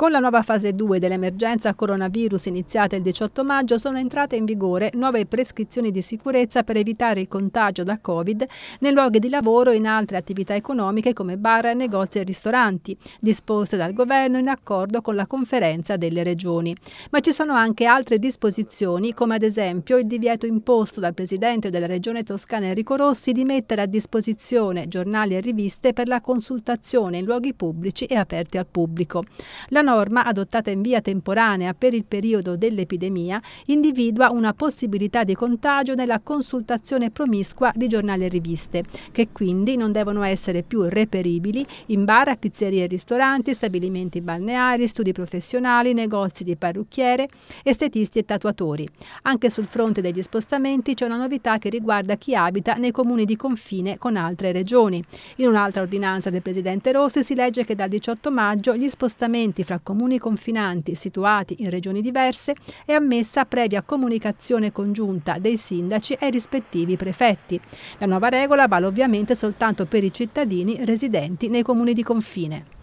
Con la nuova fase 2 dell'emergenza coronavirus iniziata il 18 maggio sono entrate in vigore nuove prescrizioni di sicurezza per evitare il contagio da Covid nei luoghi di lavoro e in altre attività economiche come bar, negozi e ristoranti, disposte dal governo in accordo con la conferenza delle regioni. Ma ci sono anche altre disposizioni come ad esempio il divieto imposto dal presidente della regione toscana Enrico Rossi di mettere a disposizione giornali e riviste per la consultazione in luoghi pubblici e aperti al pubblico. La norma, adottata in via temporanea per il periodo dell'epidemia, individua una possibilità di contagio nella consultazione promiscua di giornali e riviste, che quindi non devono essere più reperibili in bar, pizzerie e ristoranti, stabilimenti balneari, studi professionali, negozi di parrucchiere, estetisti e tatuatori. Anche sul fronte degli spostamenti c'è una novità che riguarda chi abita nei comuni di confine con altre regioni. In un'altra ordinanza del Presidente Rossi si legge che dal 18 maggio gli spostamenti fra comuni confinanti situati in regioni diverse è ammessa previa comunicazione congiunta dei sindaci e rispettivi prefetti. La nuova regola vale ovviamente soltanto per i cittadini residenti nei comuni di confine.